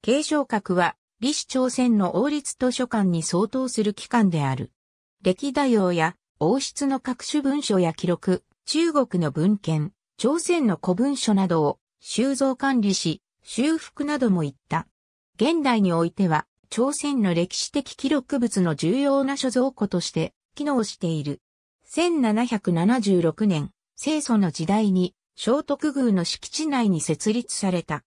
継承閣は、李氏朝鮮の王立図書館に相当する機関である。歴代王や王室の各種文書や記録、中国の文献、朝鮮の古文書などを収蔵管理し、修復などもいった。現代においては、朝鮮の歴史的記録物の重要な所蔵庫として機能している。1776年、清楚の時代に、聖徳宮の敷地内に設立された。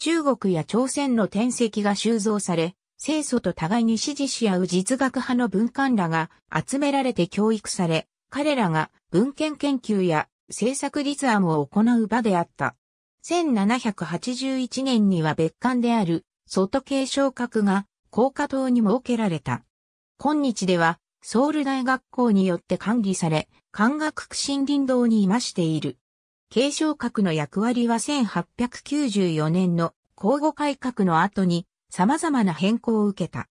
中国や朝鮮の天籍が収蔵され、清楚と互いに支持し合う実学派の文官らが集められて教育され、彼らが文献研究や政策立案を行う場であった。1781年には別館である外継承閣が高架塔に設けられた。今日ではソウル大学校によって管理され、漢学区森林道にいましている。継承閣の役割は1894年の交互改革の後に様々な変更を受けた。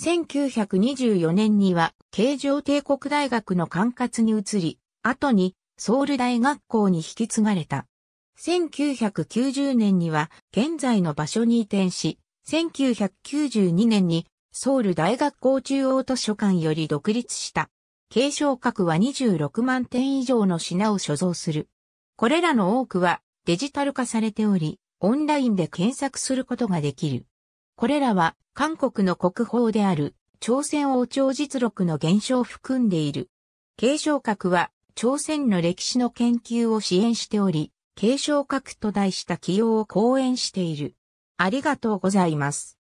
1924年には、京城帝国大学の管轄に移り、後にソウル大学校に引き継がれた。1990年には現在の場所に移転し、1992年にソウル大学校中央図書館より独立した。継承閣は26万点以上の品を所蔵する。これらの多くはデジタル化されており、オンラインで検索することができる。これらは韓国の国宝である朝鮮王朝実録の現象を含んでいる。継承閣は朝鮮の歴史の研究を支援しており、継承閣と題した起用を講演している。ありがとうございます。